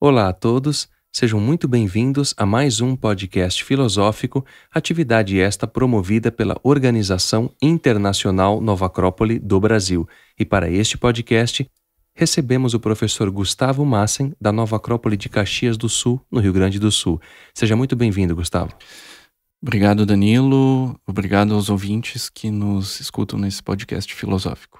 Olá a todos, sejam muito bem-vindos a mais um podcast filosófico, atividade esta promovida pela Organização Internacional Nova Acrópole do Brasil. E para este podcast, recebemos o professor Gustavo Massen, da Nova Acrópole de Caxias do Sul, no Rio Grande do Sul. Seja muito bem-vindo, Gustavo. Obrigado, Danilo. Obrigado aos ouvintes que nos escutam nesse podcast filosófico.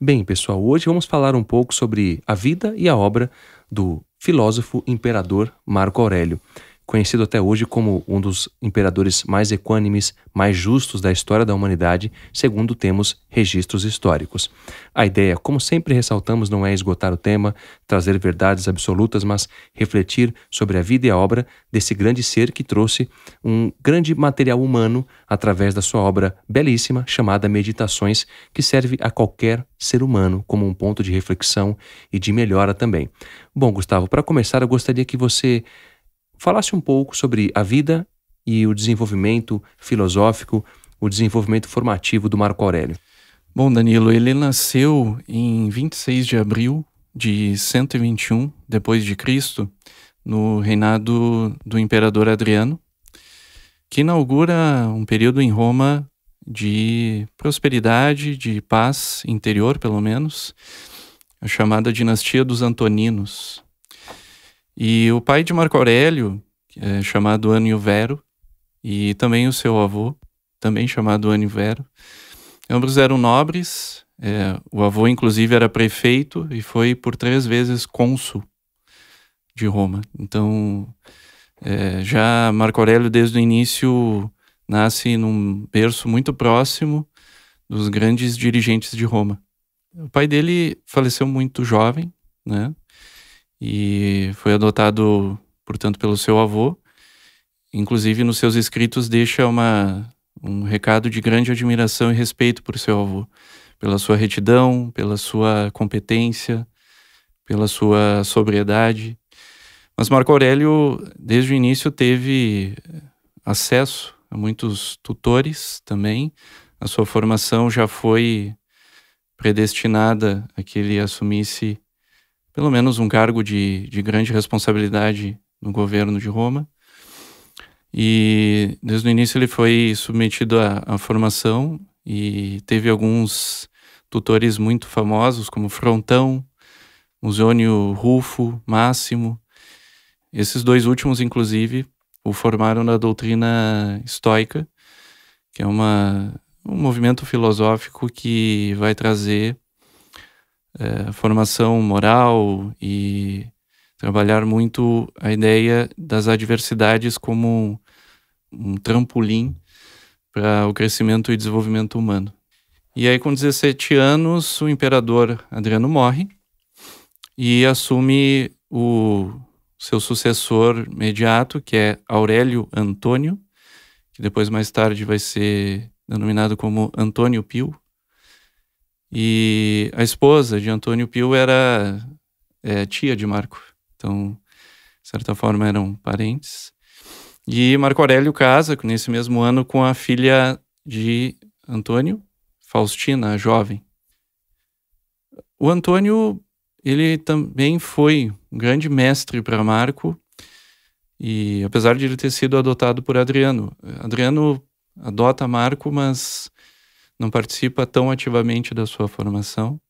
Bem, pessoal, hoje vamos falar um pouco sobre a vida e a obra do filósofo imperador Marco Aurélio conhecido até hoje como um dos imperadores mais equânimes, mais justos da história da humanidade, segundo temos registros históricos. A ideia, como sempre ressaltamos, não é esgotar o tema, trazer verdades absolutas, mas refletir sobre a vida e a obra desse grande ser que trouxe um grande material humano através da sua obra belíssima chamada Meditações, que serve a qualquer ser humano como um ponto de reflexão e de melhora também. Bom, Gustavo, para começar, eu gostaria que você falasse um pouco sobre a vida e o desenvolvimento filosófico, o desenvolvimento formativo do Marco Aurélio. Bom, Danilo, ele nasceu em 26 de abril de 121 depois de Cristo, no reinado do imperador Adriano, que inaugura um período em Roma de prosperidade, de paz interior, pelo menos, a chamada dinastia dos Antoninos. E o pai de Marco Aurélio, é chamado Anio Vero, e também o seu avô, também chamado Anio Vero, ambos eram nobres. É, o avô, inclusive, era prefeito e foi por três vezes cônsul de Roma. Então, é, já Marco Aurélio, desde o início, nasce num berço muito próximo dos grandes dirigentes de Roma. O pai dele faleceu muito jovem, né? e foi adotado, portanto, pelo seu avô. Inclusive, nos seus escritos, deixa uma, um recado de grande admiração e respeito por seu avô, pela sua retidão, pela sua competência, pela sua sobriedade. Mas Marco Aurélio, desde o início, teve acesso a muitos tutores também. A sua formação já foi predestinada a que ele assumisse pelo menos um cargo de, de grande responsabilidade no governo de Roma. E desde o início ele foi submetido à, à formação e teve alguns tutores muito famosos, como Frontão, Musônio Rufo, Máximo. Esses dois últimos, inclusive, o formaram na doutrina estoica, que é uma, um movimento filosófico que vai trazer é, formação moral e trabalhar muito a ideia das adversidades como um trampolim para o crescimento e desenvolvimento humano. E aí, com 17 anos, o imperador Adriano morre e assume o seu sucessor imediato, que é Aurélio Antônio, que depois, mais tarde, vai ser denominado como Antônio Pio, e a esposa de Antônio Pio era é, tia de Marco. Então, de certa forma, eram parentes. E Marco Aurélio casa, nesse mesmo ano, com a filha de Antônio, Faustina, a jovem. O Antônio, ele também foi um grande mestre para Marco, e apesar de ele ter sido adotado por Adriano, Adriano adota Marco, mas não participa tão ativamente da sua formação.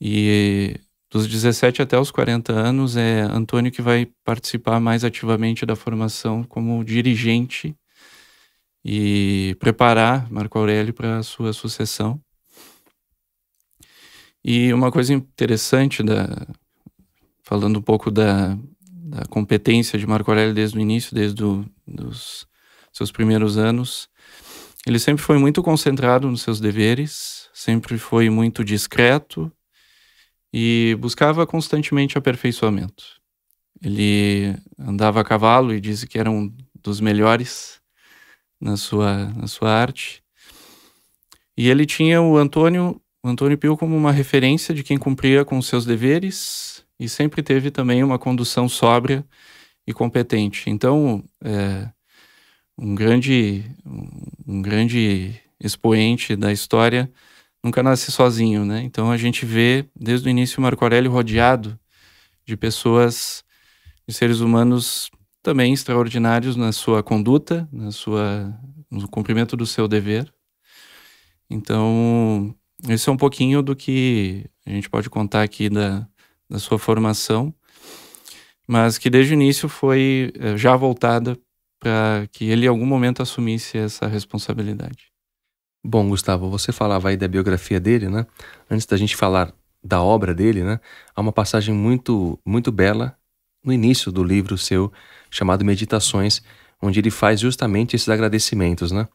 E dos 17 até os 40 anos é Antônio que vai participar mais ativamente da formação como dirigente e preparar Marco Aurélio para a sua sucessão. E uma coisa interessante da falando um pouco da, da competência de Marco Aurélio desde o início, desde os seus primeiros anos, ele sempre foi muito concentrado nos seus deveres, sempre foi muito discreto e buscava constantemente aperfeiçoamento. Ele andava a cavalo e disse que era um dos melhores na sua, na sua arte. E ele tinha o Antônio, o Antônio Pio como uma referência de quem cumpria com seus deveres e sempre teve também uma condução sóbria e competente. Então, é, um grande, um grande expoente da história nunca nasce sozinho, né? Então a gente vê desde o início Marco Aurélio rodeado de pessoas, de seres humanos também extraordinários na sua conduta, na sua no cumprimento do seu dever. Então, esse é um pouquinho do que a gente pode contar aqui da, da sua formação, mas que desde o início foi eh, já voltada para que ele em algum momento assumisse essa responsabilidade. Bom, Gustavo, você falava aí da biografia dele, né? Antes da gente falar da obra dele, né? Há uma passagem muito muito bela no início do livro seu chamado Meditações, onde ele faz justamente esses agradecimentos, né?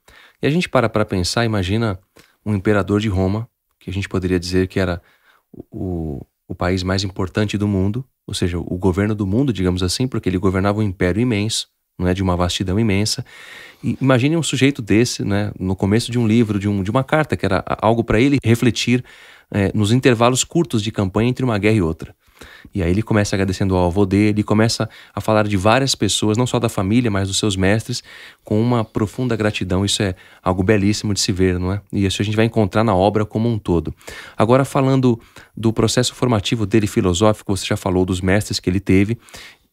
E a gente para para pensar, imagina um imperador de Roma, que a gente poderia dizer que era o, o país mais importante do mundo, ou seja, o governo do mundo, digamos assim, porque ele governava um império imenso, é, de uma vastidão imensa. E imagine um sujeito desse, né, no começo de um livro, de, um, de uma carta, que era algo para ele refletir é, nos intervalos curtos de campanha entre uma guerra e outra. E aí ele começa agradecendo ao avô dele, começa a falar de várias pessoas, não só da família, mas dos seus mestres, com uma profunda gratidão. Isso é algo belíssimo de se ver, não é? E isso a gente vai encontrar na obra como um todo. Agora, falando do processo formativo dele filosófico, você já falou dos mestres que ele teve,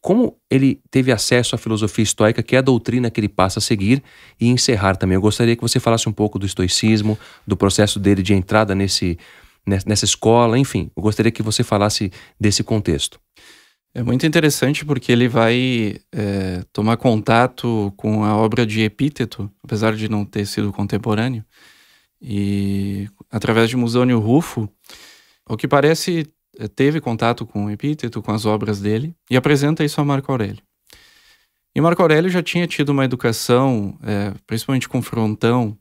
como ele teve acesso à filosofia estoica, que é a doutrina que ele passa a seguir, e encerrar também. Eu gostaria que você falasse um pouco do estoicismo, do processo dele de entrada nesse, nessa escola, enfim. Eu gostaria que você falasse desse contexto. É muito interessante porque ele vai é, tomar contato com a obra de Epíteto, apesar de não ter sido contemporâneo, e através de Musônio Rufo, ao que parece teve contato com o Epíteto, com as obras dele, e apresenta isso a Marco Aurélio. E Marco Aurélio já tinha tido uma educação, é, principalmente com Frontão,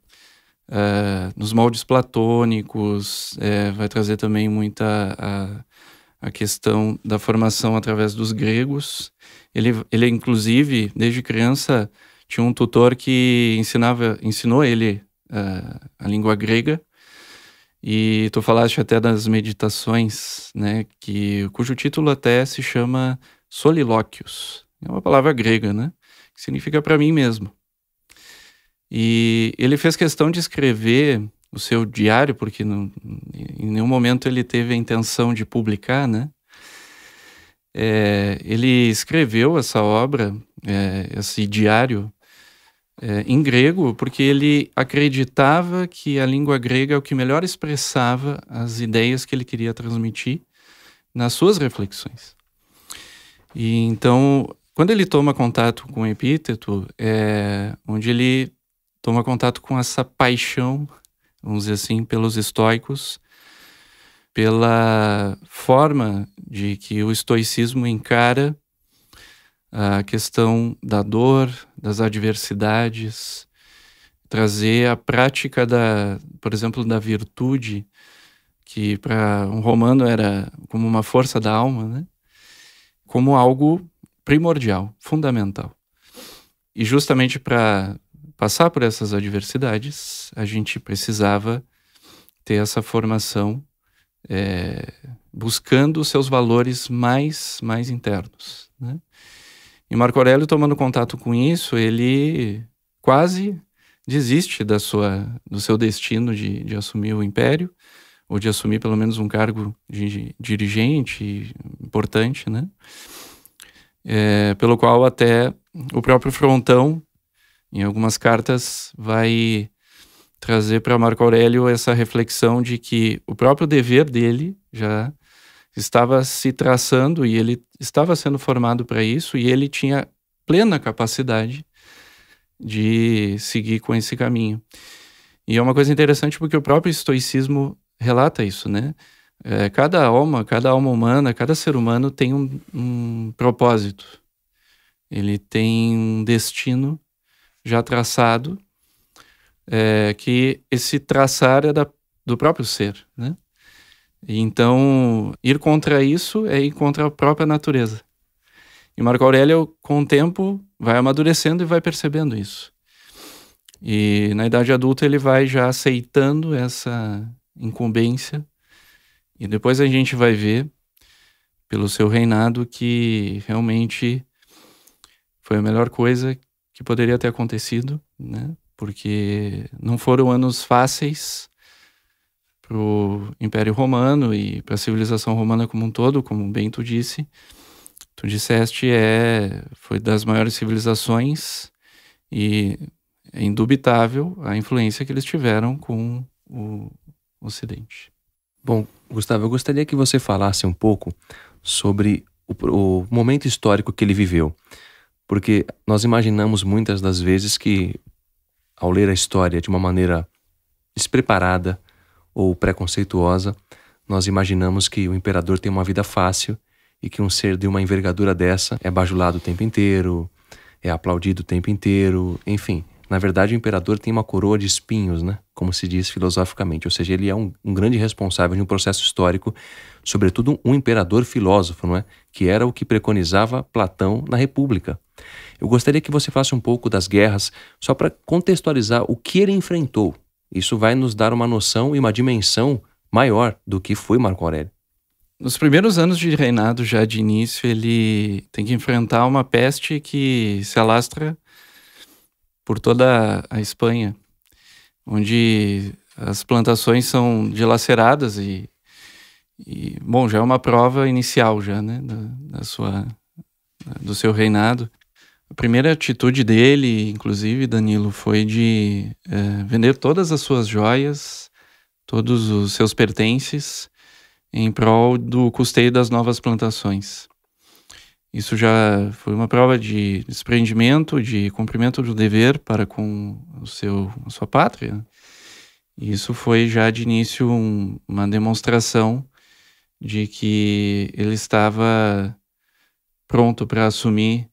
é, nos moldes platônicos, é, vai trazer também muita a, a, questão da formação através dos gregos. Ele, ele, inclusive, desde criança, tinha um tutor que ensinava, ensinou ele é, a língua grega, e tu falaste até das meditações, né, que cujo título até se chama solilóquios. É uma palavra grega, né? Que significa para mim mesmo. E ele fez questão de escrever o seu diário, porque não, em nenhum momento ele teve a intenção de publicar, né? É, ele escreveu essa obra, é, esse diário, é, em grego, porque ele acreditava que a língua grega é o que melhor expressava as ideias que ele queria transmitir nas suas reflexões. E então, quando ele toma contato com o Epíteto, é onde ele toma contato com essa paixão, vamos dizer assim, pelos estoicos, pela forma de que o estoicismo encara a questão da dor, das adversidades, trazer a prática da, por exemplo, da virtude, que para um romano era como uma força da alma, né? Como algo primordial, fundamental. E justamente para passar por essas adversidades, a gente precisava ter essa formação é, buscando os seus valores mais mais internos, né? E Marco Aurélio, tomando contato com isso, ele quase desiste da sua, do seu destino de, de assumir o império, ou de assumir pelo menos um cargo de, de dirigente importante, né? É, pelo qual até o próprio Frontão, em algumas cartas, vai trazer para Marco Aurélio essa reflexão de que o próprio dever dele já estava se traçando e ele estava sendo formado para isso e ele tinha plena capacidade de seguir com esse caminho. E é uma coisa interessante porque o próprio estoicismo relata isso, né? É, cada alma, cada alma humana, cada ser humano tem um, um propósito. Ele tem um destino já traçado, é, que esse traçar é da, do próprio ser, né? Então, ir contra isso é ir contra a própria natureza. E Marco Aurélio, com o tempo, vai amadurecendo e vai percebendo isso. E na idade adulta ele vai já aceitando essa incumbência. E depois a gente vai ver, pelo seu reinado, que realmente foi a melhor coisa que poderia ter acontecido, né? Porque não foram anos fáceis, para o Império Romano e para a civilização romana como um todo, como bem tu disse, tu disseste é foi das maiores civilizações e é indubitável a influência que eles tiveram com o Ocidente. Bom, Gustavo, eu gostaria que você falasse um pouco sobre o, o momento histórico que ele viveu, porque nós imaginamos muitas das vezes que ao ler a história de uma maneira despreparada ou preconceituosa, nós imaginamos que o imperador tem uma vida fácil e que um ser de uma envergadura dessa é bajulado o tempo inteiro, é aplaudido o tempo inteiro, enfim. Na verdade, o imperador tem uma coroa de espinhos, né? como se diz filosoficamente, ou seja, ele é um, um grande responsável de um processo histórico, sobretudo um imperador filósofo, não é? que era o que preconizava Platão na República. Eu gostaria que você falasse um pouco das guerras, só para contextualizar o que ele enfrentou, isso vai nos dar uma noção e uma dimensão maior do que foi Marco Aurélio. Nos primeiros anos de reinado, já de início, ele tem que enfrentar uma peste que se alastra por toda a Espanha, onde as plantações são dilaceradas e, e bom, já é uma prova inicial já, né, da, da sua do seu reinado. A primeira atitude dele, inclusive, Danilo, foi de é, vender todas as suas joias, todos os seus pertences, em prol do custeio das novas plantações. Isso já foi uma prova de desprendimento, de cumprimento do dever para com o seu, a sua pátria. Né? isso foi já de início um, uma demonstração de que ele estava pronto para assumir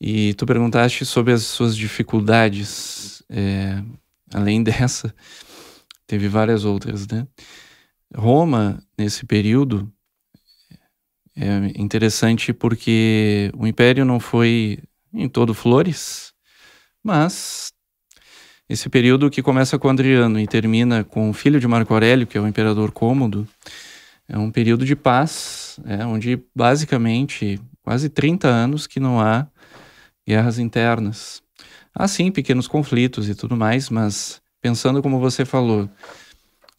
e tu perguntaste sobre as suas dificuldades, é, além dessa, teve várias outras, né? Roma, nesse período, é interessante porque o império não foi em todo flores, mas esse período que começa com Adriano e termina com o filho de Marco Aurélio, que é o imperador Cômodo, é um período de paz, é, onde basicamente quase 30 anos que não há guerras internas. Há sim pequenos conflitos e tudo mais, mas pensando como você falou,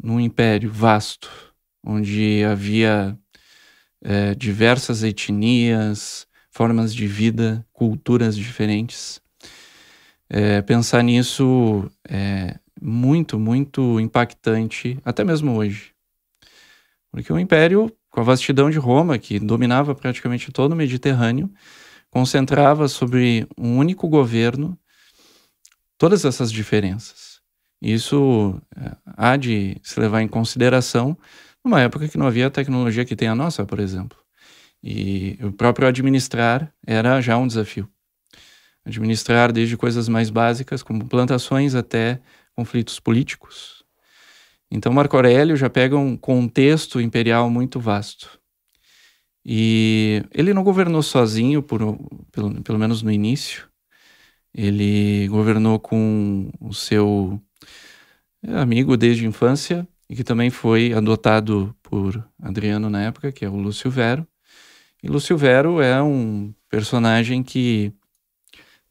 num império vasto, onde havia é, diversas etnias, formas de vida, culturas diferentes. É, pensar nisso é muito, muito impactante, até mesmo hoje. Porque o império, com a vastidão de Roma, que dominava praticamente todo o Mediterrâneo, concentrava sobre um único governo todas essas diferenças. Isso eh, há de se levar em consideração numa época que não havia a tecnologia que tem a nossa, por exemplo. E o próprio administrar era já um desafio. Administrar desde coisas mais básicas, como plantações, até conflitos políticos. Então, Marco Aurélio já pega um contexto imperial muito vasto. E ele não governou sozinho, por, pelo, pelo menos no início. Ele governou com o seu é, amigo desde a infância e que também foi adotado por Adriano na época, que é o Lúcio Vero. E Lúcio Vero é um personagem que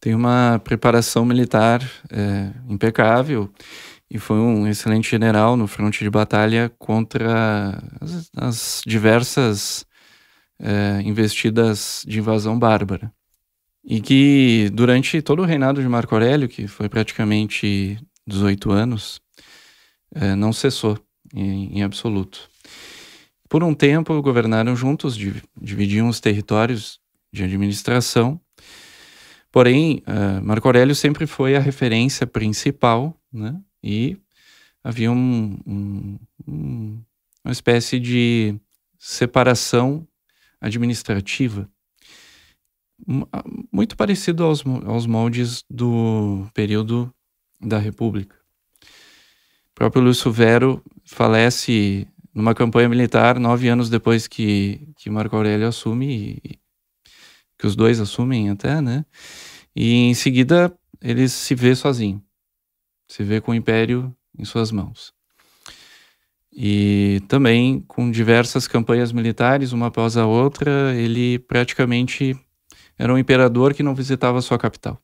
tem uma preparação militar é, impecável e foi um excelente general no fronte de batalha contra as, as diversas é, investidas de invasão bárbara. E que durante todo o reinado de Marco Aurélio, que foi praticamente 18 anos, é, não cessou em, em absoluto. Por um tempo governaram juntos, dividiam os territórios de administração. Porém, é, Marco Aurélio sempre foi a referência principal, né? E havia um, um, uma espécie de separação administrativa, ah, muito parecido aos, aos moldes do período da República. O próprio Lúcio Vero falece numa campanha militar nove anos depois que, que Marco Aurélio assume, e, que os dois assumem até, né? E em seguida ele se vê sozinho, se vê com o império em suas mãos. E também com diversas campanhas militares, uma após a outra, ele praticamente era um imperador que não visitava sua capital.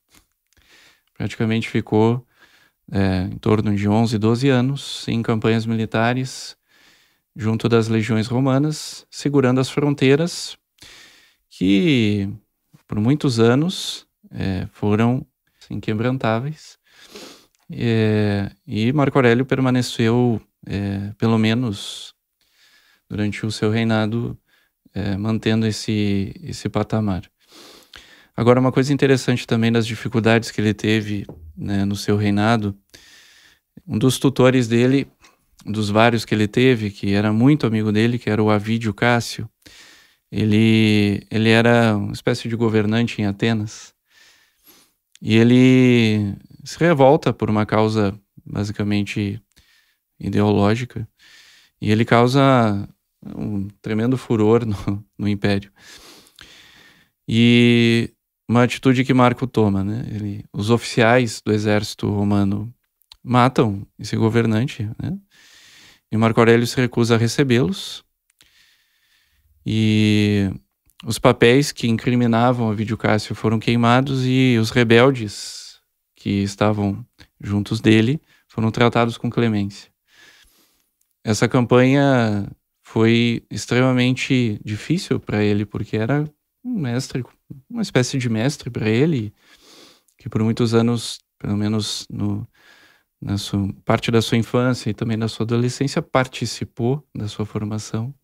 Praticamente ficou é, em torno de 11, 12 anos em campanhas militares junto das legiões romanas, segurando as fronteiras que por muitos anos é, foram inquebrantáveis. É, e Marco Aurélio permaneceu é, pelo menos durante o seu reinado, é, mantendo esse, esse patamar. Agora, uma coisa interessante também das dificuldades que ele teve né, no seu reinado, um dos tutores dele, dos vários que ele teve, que era muito amigo dele, que era o Avídio Cássio, ele, ele era uma espécie de governante em Atenas. E ele se revolta por uma causa basicamente ideológica, e ele causa um tremendo furor no, no império. E uma atitude que Marco toma, né? Ele, os oficiais do exército romano matam esse governante, né? E Marco Aurélio se recusa a recebê-los. E os papéis que incriminavam a Vídeo Cássio foram queimados e os rebeldes que estavam juntos dele foram tratados com clemência. Essa campanha foi extremamente difícil para ele, porque era um mestre, uma espécie de mestre para ele, que por muitos anos, pelo menos no, na sua, parte da sua infância e também da sua adolescência, participou da sua formação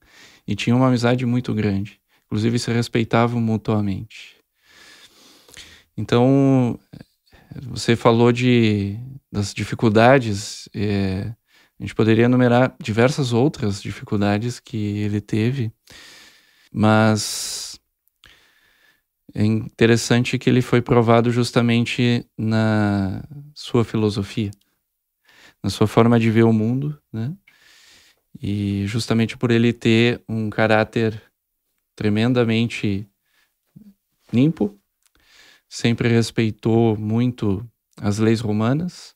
e tinha uma amizade muito grande. Inclusive, se respeitavam mutuamente. Então, você falou de, das dificuldades. É, a gente poderia enumerar diversas outras dificuldades que ele teve, mas é interessante que ele foi provado justamente na sua filosofia, na sua forma de ver o mundo, né? E justamente por ele ter um caráter tremendamente limpo, sempre respeitou muito as leis romanas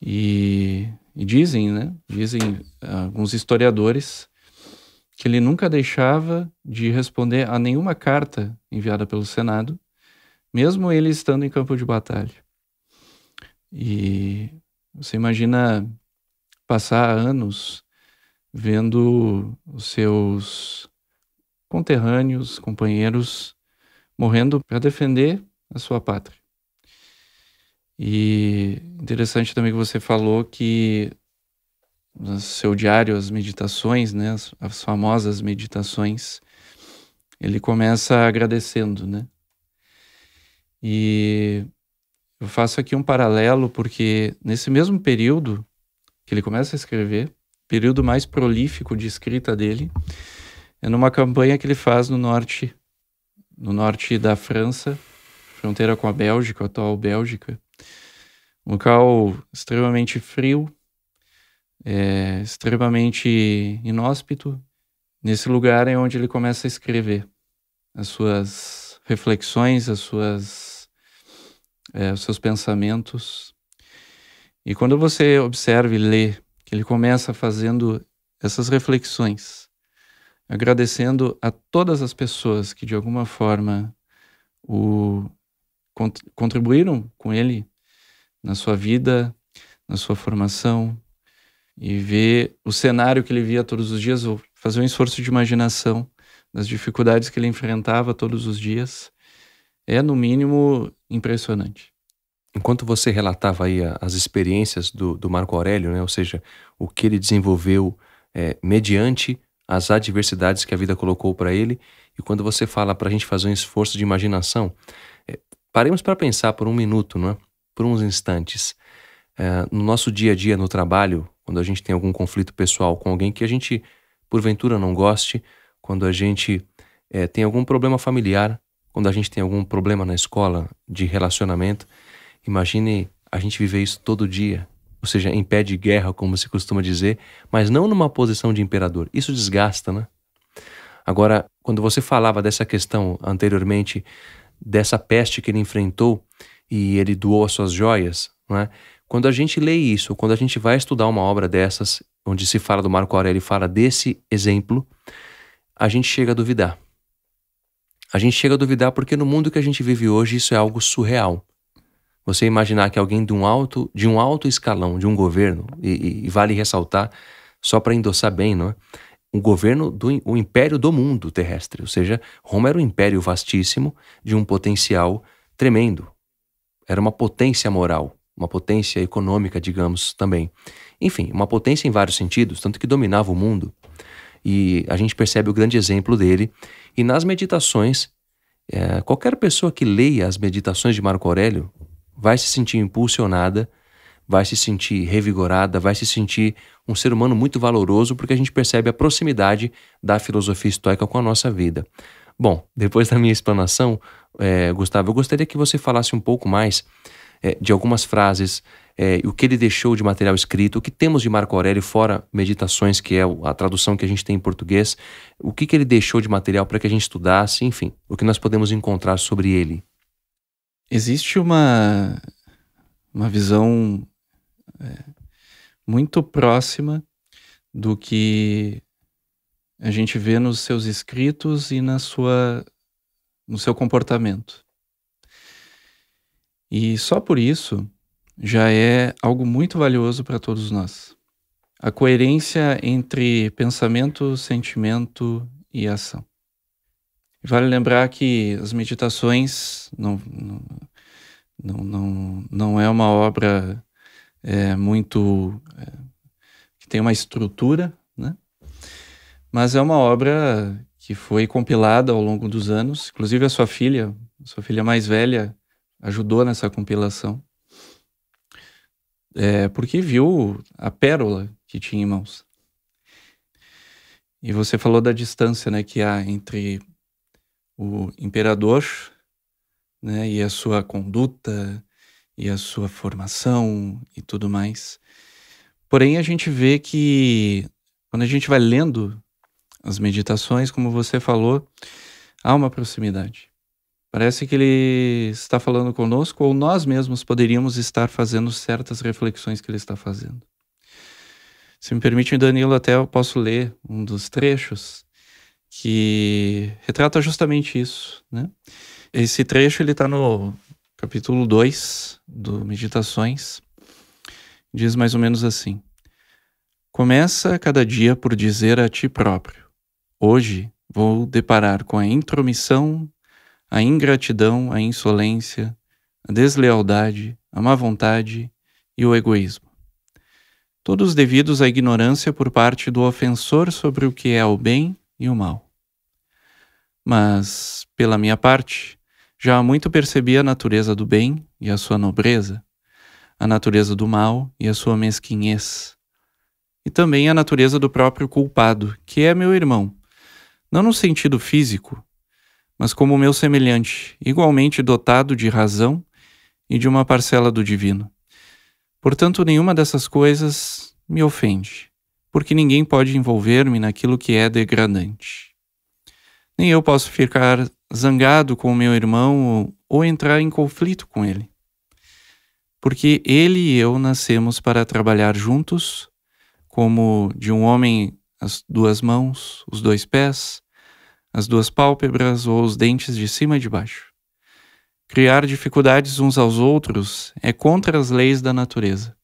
e e dizem, né? Dizem ah, alguns historiadores que ele nunca deixava de responder a nenhuma carta enviada pelo Senado, mesmo ele estando em campo de batalha. E você imagina passar anos vendo os seus conterrâneos, companheiros morrendo para defender a sua pátria. E interessante também que você falou que no seu diário, as meditações, né, as, as famosas meditações, ele começa agradecendo, né? E eu faço aqui um paralelo porque nesse mesmo período que ele começa a escrever, período mais prolífico de escrita dele, é numa campanha que ele faz no norte, no norte da França, fronteira com a Bélgica, a atual Bélgica, um local extremamente frio, é, extremamente inóspito. Nesse lugar é onde ele começa a escrever as suas reflexões, as suas, é, os seus pensamentos. E quando você observa e lê, que ele começa fazendo essas reflexões, agradecendo a todas as pessoas que de alguma forma o contribuíram com ele na sua vida, na sua formação, e ver o cenário que ele via todos os dias, ou fazer um esforço de imaginação das dificuldades que ele enfrentava todos os dias, é no mínimo impressionante. Enquanto você relatava aí as experiências do, do Marco Aurélio, né, ou seja, o que ele desenvolveu é, mediante as adversidades que a vida colocou para ele, e quando você fala para a gente fazer um esforço de imaginação, é, paremos para pensar por um minuto, não é? por uns instantes. É, no nosso dia a dia, no trabalho, quando a gente tem algum conflito pessoal com alguém que a gente, porventura, não goste, quando a gente é, tem algum problema familiar, quando a gente tem algum problema na escola de relacionamento, imagine a gente viver isso todo dia. Ou seja, em pé de guerra, como se costuma dizer, mas não numa posição de imperador. Isso desgasta, né? Agora, quando você falava dessa questão anteriormente, dessa peste que ele enfrentou, e ele doou as suas joias, né? Quando a gente lê isso, quando a gente vai estudar uma obra dessas, onde se fala do Marco Aurélio e fala desse exemplo, a gente chega a duvidar. A gente chega a duvidar porque no mundo que a gente vive hoje isso é algo surreal. Você imaginar que alguém de um alto, de um alto escalão, de um governo, e, e vale ressaltar, só para endossar bem, não é? um governo do o império do mundo terrestre, ou seja, Roma era um império vastíssimo de um potencial tremendo era uma potência moral, uma potência econômica, digamos, também. Enfim, uma potência em vários sentidos, tanto que dominava o mundo. E a gente percebe o grande exemplo dele. E nas meditações, é, qualquer pessoa que leia as meditações de Marco Aurélio vai se sentir impulsionada, vai se sentir revigorada, vai se sentir um ser humano muito valoroso, porque a gente percebe a proximidade da filosofia estoica com a nossa vida. Bom, depois da minha explanação, é, Gustavo, eu gostaria que você falasse um pouco mais é, de algumas frases, é, o que ele deixou de material escrito, o que temos de Marco Aurélio, fora Meditações, que é a tradução que a gente tem em português, o que, que ele deixou de material para que a gente estudasse, enfim, o que nós podemos encontrar sobre ele. Existe uma, uma visão é, muito próxima do que a gente vê nos seus escritos e na sua no seu comportamento. E só por isso já é algo muito valioso para todos nós. A coerência entre pensamento, sentimento e ação. Vale lembrar que as meditações não, não, não, não, não é uma obra é, muito. É, que tem uma estrutura, mas é uma obra que foi compilada ao longo dos anos. Inclusive a sua filha, a sua filha mais velha, ajudou nessa compilação. É, porque viu a pérola que tinha em mãos. E você falou da distância né, que há entre o imperador né, e a sua conduta e a sua formação e tudo mais. Porém, a gente vê que quando a gente vai lendo as meditações, como você falou, há uma proximidade. Parece que ele está falando conosco, ou nós mesmos poderíamos estar fazendo certas reflexões que ele está fazendo. Se me permite, Danilo, até eu posso ler um dos trechos que retrata justamente isso. Né? Esse trecho ele está no capítulo 2 do Meditações. Diz mais ou menos assim: Começa cada dia por dizer a ti próprio Hoje vou deparar com a intromissão, a ingratidão, a insolência, a deslealdade, a má vontade e o egoísmo. Todos devidos à ignorância por parte do ofensor sobre o que é o bem e o mal. Mas, pela minha parte, já há muito percebi a natureza do bem e a sua nobreza, a natureza do mal e a sua mesquinhez, e também a natureza do próprio culpado, que é meu irmão, não no sentido físico, mas como meu semelhante, igualmente dotado de razão e de uma parcela do divino. Portanto, nenhuma dessas coisas me ofende, porque ninguém pode envolver-me naquilo que é degradante. Nem eu posso ficar zangado com o meu irmão ou entrar em conflito com ele. Porque ele e eu nascemos para trabalhar juntos, como de um homem as duas mãos, os dois pés, as duas pálpebras ou os dentes de cima e de baixo. Criar dificuldades uns aos outros é contra as leis da natureza.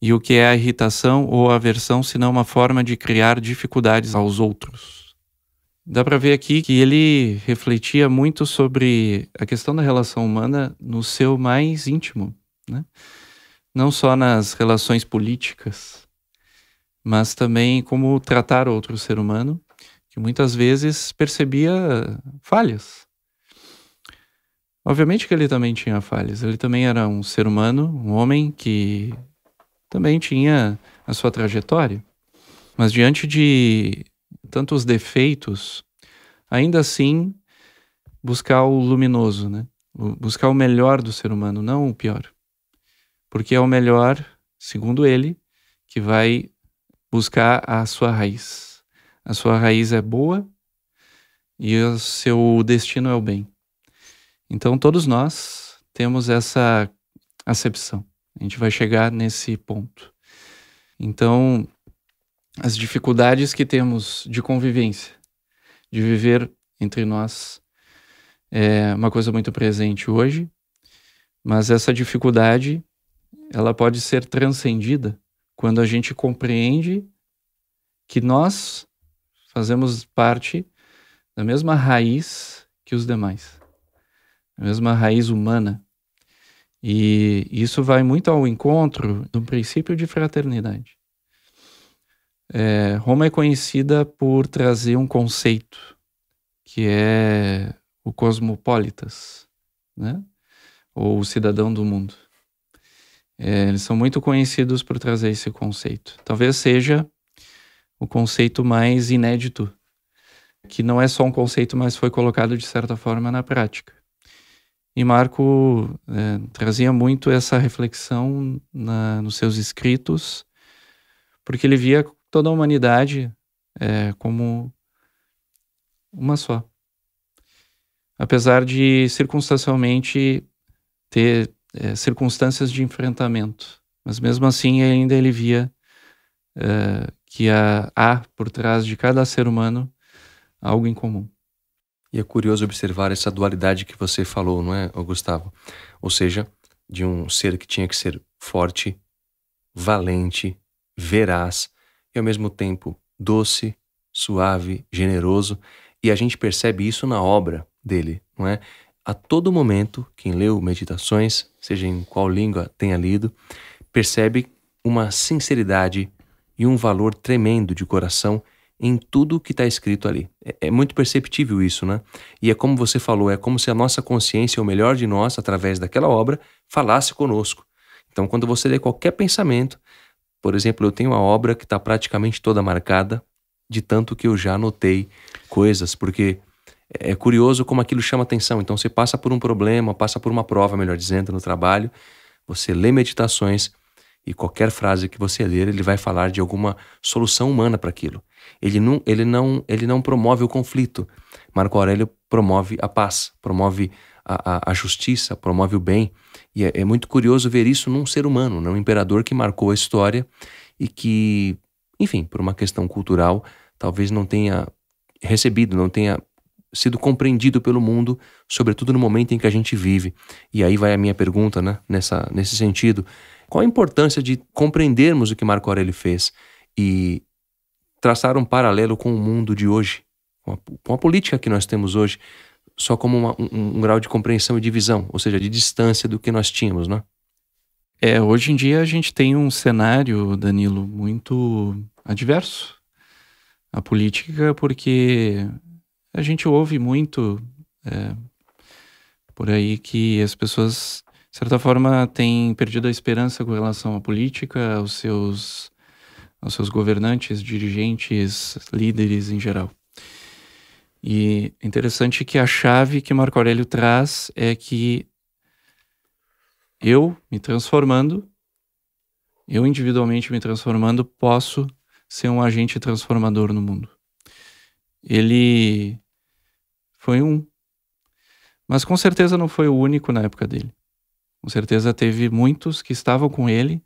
E o que é a irritação ou a aversão senão uma forma de criar dificuldades aos outros? Dá para ver aqui que ele refletia muito sobre a questão da relação humana no seu mais íntimo, né? não só nas relações políticas, mas também como tratar outro ser humano que muitas vezes percebia falhas. Obviamente que ele também tinha falhas, ele também era um ser humano, um homem que também tinha a sua trajetória. Mas diante de tantos defeitos, ainda assim buscar o luminoso, né? Buscar o melhor do ser humano, não o pior. Porque é o melhor, segundo ele, que vai buscar a sua raiz a sua raiz é boa e o seu destino é o bem. Então todos nós temos essa acepção. A gente vai chegar nesse ponto. Então, as dificuldades que temos de convivência, de viver entre nós, é uma coisa muito presente hoje, mas essa dificuldade ela pode ser transcendida quando a gente compreende que nós Fazemos parte da mesma raiz que os demais, da mesma raiz humana. E isso vai muito ao encontro do princípio de fraternidade. É, Roma é conhecida por trazer um conceito que é o cosmopolitas, né? ou o cidadão do mundo. É, eles são muito conhecidos por trazer esse conceito. Talvez seja o conceito mais inédito, que não é só um conceito, mas foi colocado de certa forma na prática. E Marco é, trazia muito essa reflexão na, nos seus escritos, porque ele via toda a humanidade é, como uma só. Apesar de circunstancialmente ter é, circunstâncias de enfrentamento, mas mesmo assim ainda ele via é, que há, há por trás de cada ser humano algo em comum. E é curioso observar essa dualidade que você falou, não é, Gustavo? Ou seja, de um ser que tinha que ser forte, valente, veraz e ao mesmo tempo doce, suave, generoso. E a gente percebe isso na obra dele, não é? A todo momento, quem leu Meditações, seja em qual língua tenha lido, percebe uma sinceridade e um valor tremendo de coração em tudo que está escrito ali. É, é, muito perceptível isso, né? E é como você falou, é como se a nossa consciência, o melhor de nós, através daquela obra, falasse conosco. Então, quando você lê qualquer pensamento, por exemplo, eu tenho uma obra que está praticamente toda marcada, de tanto que eu já anotei coisas, porque é, é curioso como aquilo chama atenção. Então, você passa por um problema, passa por uma prova, melhor dizendo, no trabalho, você lê meditações e qualquer frase que você ler, ele vai falar de alguma solução humana para aquilo. Ele não, ele, não, ele não promove o conflito. Marco Aurélio promove a paz, promove a, a, a justiça, promove o bem. E é, é muito curioso ver isso num ser humano, num imperador que marcou a história e que, enfim, por uma questão cultural, talvez não tenha recebido, não tenha sido compreendido pelo mundo, sobretudo no momento em que a gente vive. E aí vai a minha pergunta, né? Nessa, nesse sentido, qual a importância de compreendermos o que Marco Aurélio fez e traçar um paralelo com o mundo de hoje, com a, política que nós temos hoje, só como uma, um, um, grau de compreensão e divisão, ou seja, de distância do que nós tínhamos, né? É, hoje em dia a gente tem um cenário, Danilo, muito adverso à política, porque a gente ouve muito é, por aí que as pessoas de certa forma, tem perdido a esperança com relação à política, aos seus, aos seus governantes, dirigentes, líderes em geral. E é interessante que a chave que Marco Aurélio traz é que eu me transformando, eu individualmente me transformando, posso ser um agente transformador no mundo. Ele foi um, mas com certeza não foi o único na época dele. Com certeza teve muitos que estavam com ele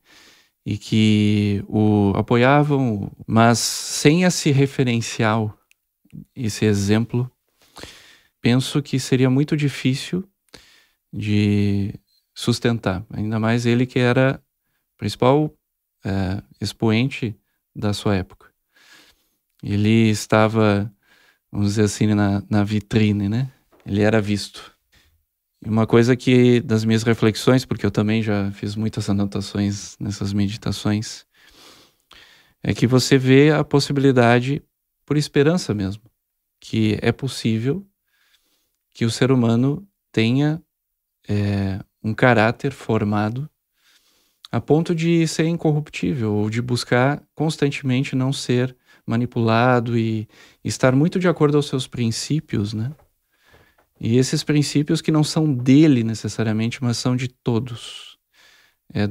e que o apoiavam, mas sem esse referencial, esse exemplo, penso que seria muito difícil de sustentar. Ainda mais ele que era o principal é, expoente da sua época. Ele estava, vamos dizer assim, na, na vitrine, né? Ele era visto. Uma coisa que das minhas reflexões, porque eu também já fiz muitas anotações nessas meditações, é que você vê a possibilidade, por esperança mesmo, que é possível que o ser humano tenha é, um caráter formado a ponto de ser incorruptível ou de buscar constantemente não ser manipulado e estar muito de acordo aos seus princípios, né? E esses princípios que não são dele necessariamente, mas são de todos. É,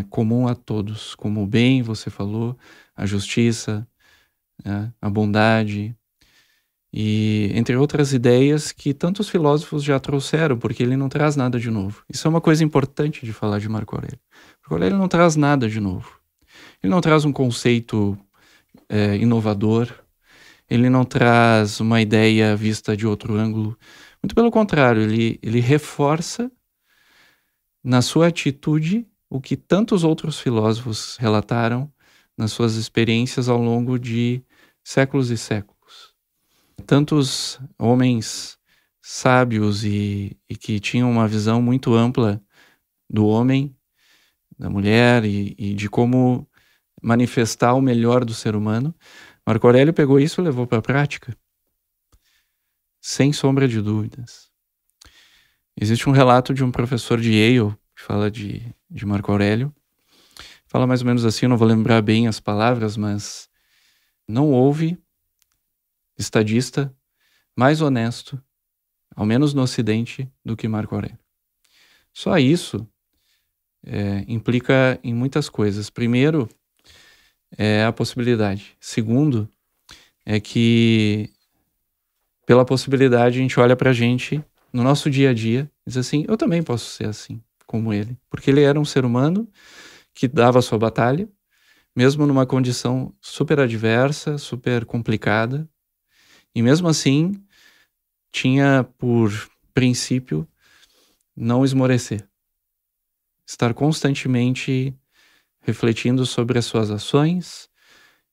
é comum a todos, como o bem, você falou, a justiça, né? a bondade, e entre outras ideias que tantos filósofos já trouxeram, porque ele não traz nada de novo. Isso é uma coisa importante de falar de Marco Aurélio. Marco Aurélio não traz nada de novo. Ele não traz um conceito é, inovador, ele não traz uma ideia vista de outro ângulo, muito pelo contrário, ele, ele reforça na sua atitude o que tantos outros filósofos relataram nas suas experiências ao longo de séculos e séculos. Tantos homens sábios e, e que tinham uma visão muito ampla do homem, da mulher e, e de como manifestar o melhor do ser humano. Marco Aurélio pegou isso e levou para a prática sem sombra de dúvidas. Existe um relato de um professor de Yale, que fala de, de Marco Aurélio, fala mais ou menos assim, não vou lembrar bem as palavras, mas não houve estadista mais honesto, ao menos no Ocidente, do que Marco Aurélio. Só isso é, implica em muitas coisas. Primeiro, é a possibilidade. Segundo, é que pela possibilidade, a gente olha para a gente no nosso dia a dia e diz assim: eu também posso ser assim, como ele. Porque ele era um ser humano que dava a sua batalha, mesmo numa condição super adversa, super complicada. E mesmo assim, tinha por princípio não esmorecer. Estar constantemente refletindo sobre as suas ações,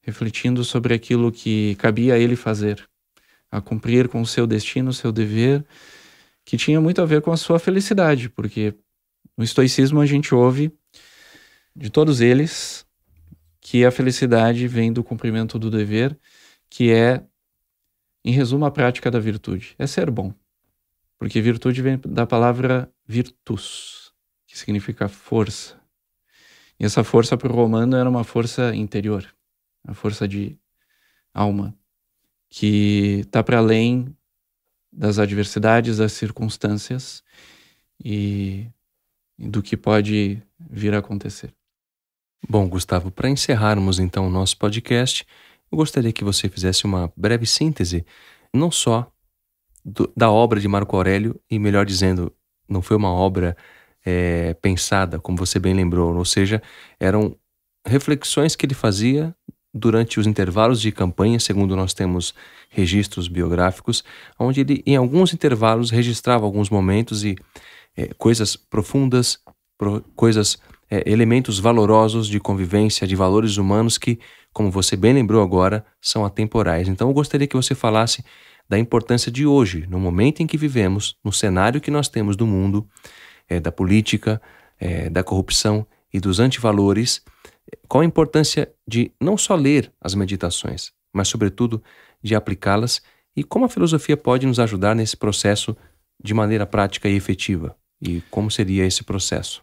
refletindo sobre aquilo que cabia a ele fazer a cumprir com o seu destino, o seu dever, que tinha muito a ver com a sua felicidade, porque no estoicismo a gente ouve de todos eles que a felicidade vem do cumprimento do dever, que é, em resumo, a prática da virtude. É ser bom. Porque virtude vem da palavra virtus, que significa força. E essa força para o romano era uma força interior, a força de alma que está para além das adversidades, das circunstâncias e do que pode vir a acontecer. Bom, Gustavo, para encerrarmos então o nosso podcast, eu gostaria que você fizesse uma breve síntese, não só do, da obra de Marco Aurélio, e melhor dizendo, não foi uma obra é, pensada, como você bem lembrou, ou seja, eram reflexões que ele fazia durante os intervalos de campanha, segundo nós temos registros biográficos, onde ele, em alguns intervalos, registrava alguns momentos e é, coisas profundas, pro, coisas, é, elementos valorosos de convivência, de valores humanos que, como você bem lembrou agora, são atemporais. Então, eu gostaria que você falasse da importância de hoje, no momento em que vivemos, no cenário que nós temos do mundo, é, da política, da corrupção e dos antivalores qual a importância de não só ler as meditações, mas, sobretudo, de aplicá-las e como a filosofia pode nos ajudar nesse processo de maneira prática e efetiva? E como seria esse processo?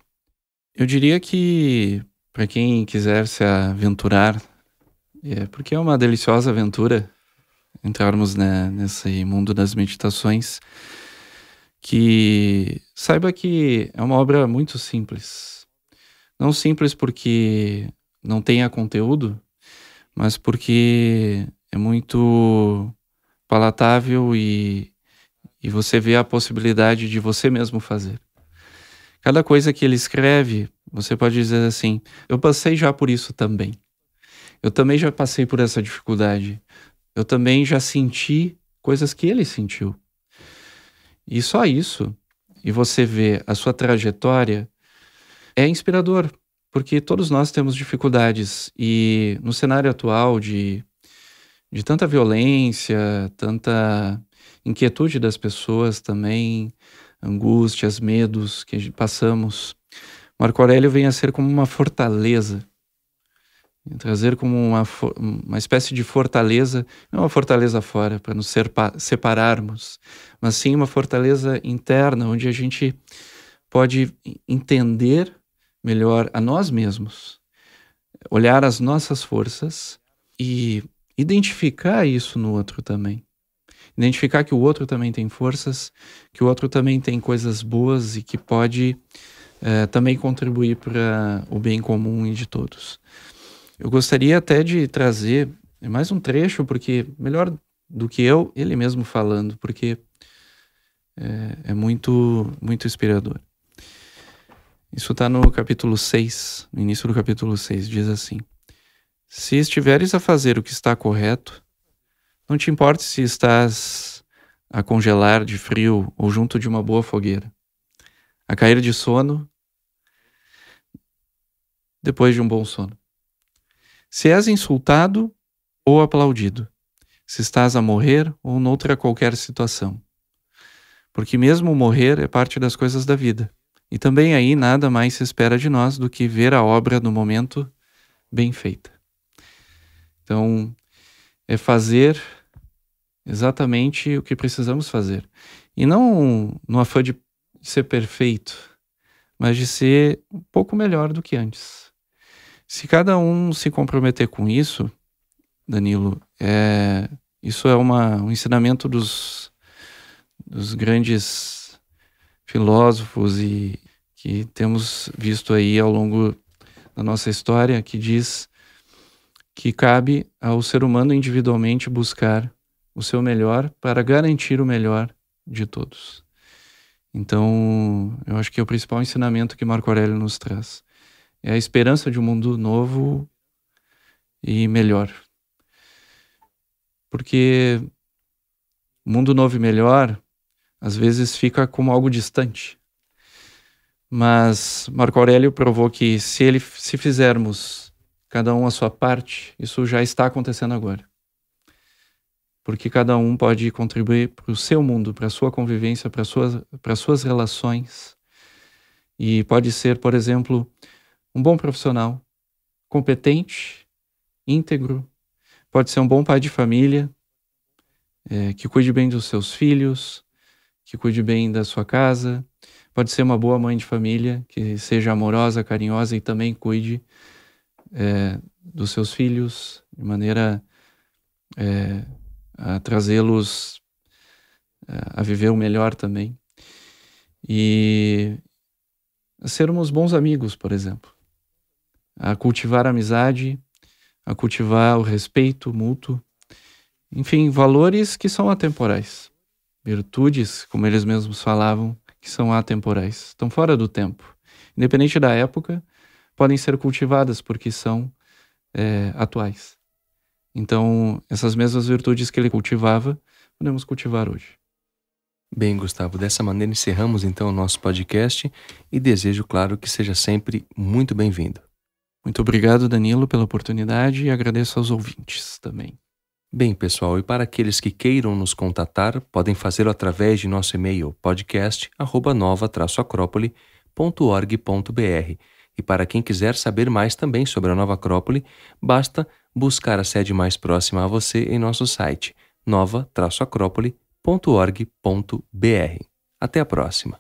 Eu diria que, para quem quiser se aventurar, é porque é uma deliciosa aventura entrarmos né, nesse mundo das meditações, que saiba que é uma obra muito simples. Não simples porque não tenha conteúdo, mas porque é muito palatável e, e você vê a possibilidade de você mesmo fazer. Cada coisa que ele escreve, você pode dizer assim: eu passei já por isso também. Eu também já passei por essa dificuldade. Eu também já senti coisas que ele sentiu. E só isso, e você vê a sua trajetória, é inspirador, porque todos nós temos dificuldades e no cenário atual de, de tanta violência, tanta inquietude das pessoas também, angústias, medos que passamos, Marco Aurélio vem a ser como uma fortaleza trazer como uma, uma espécie de fortaleza, não uma fortaleza fora para nos separarmos, mas sim uma fortaleza interna onde a gente pode entender melhor a nós mesmos, olhar as nossas forças e identificar isso no outro também. Identificar que o outro também tem forças, que o outro também tem coisas boas e que pode é, também contribuir para o bem comum e de todos. Eu gostaria até de trazer mais um trecho, porque melhor do que eu, ele mesmo falando, porque é, é muito, muito inspirador. Isso está no capítulo 6, no início do capítulo 6, diz assim: Se estiveres a fazer o que está correto, não te importe se estás a congelar de frio ou junto de uma boa fogueira, a cair de sono depois de um bom sono. Se és insultado ou aplaudido, se estás a morrer ou noutra qualquer situação. Porque mesmo morrer é parte das coisas da vida. E também aí nada mais se espera de nós do que ver a obra no momento bem feita. Então, é fazer exatamente o que precisamos fazer. E não no afã de ser perfeito, mas de ser um pouco melhor do que antes. Se cada um se comprometer com isso, Danilo, é, isso é uma, um ensinamento dos, dos grandes filósofos e que temos visto aí ao longo da nossa história, que diz que cabe ao ser humano individualmente buscar o seu melhor para garantir o melhor de todos. Então, eu acho que é o principal ensinamento que Marco Aurélio nos traz. É a esperança de um mundo novo e melhor. Porque mundo novo e melhor às vezes fica como algo distante. Mas Marco Aurélio provou que se ele se fizermos cada um a sua parte, isso já está acontecendo agora. Porque cada um pode contribuir para o seu mundo, para a sua convivência, para suas para suas relações. E pode ser, por exemplo, um bom profissional, competente, íntegro, pode ser um bom pai de família, é, que cuide bem dos seus filhos, que cuide bem da sua casa. Pode ser uma boa mãe de família, que seja amorosa, carinhosa e também cuide é, dos seus filhos de maneira é, a trazê-los é, a viver o melhor também. E a sermos bons amigos, por exemplo. A cultivar a amizade, a cultivar o respeito mútuo. Enfim, valores que são atemporais virtudes, como eles mesmos falavam, que são atemporais, estão fora do tempo. Independente da época, podem ser cultivadas porque são é, atuais. Então, essas mesmas virtudes que ele cultivava, podemos cultivar hoje. Bem, Gustavo, dessa maneira encerramos então o nosso podcast e desejo, claro, que seja sempre muito bem-vindo. Muito obrigado, Danilo, pela oportunidade e agradeço aos ouvintes também. Bem, pessoal, e para aqueles que queiram nos contatar, podem fazê-lo através de nosso e-mail podcast@nova-acrópole.org.br. E para quem quiser saber mais também sobre a Nova Acrópole, basta buscar a sede mais próxima a você em nosso site nova-acrópole.org.br. Até a próxima.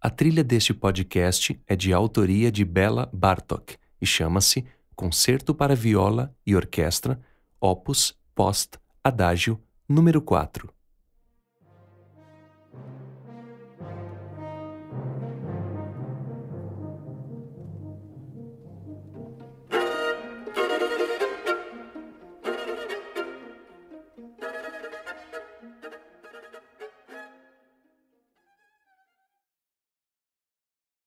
A trilha deste podcast é de autoria de Bela Bartok e chama-se Concerto para Viola e Orquestra, Opus Post Adágio número 4.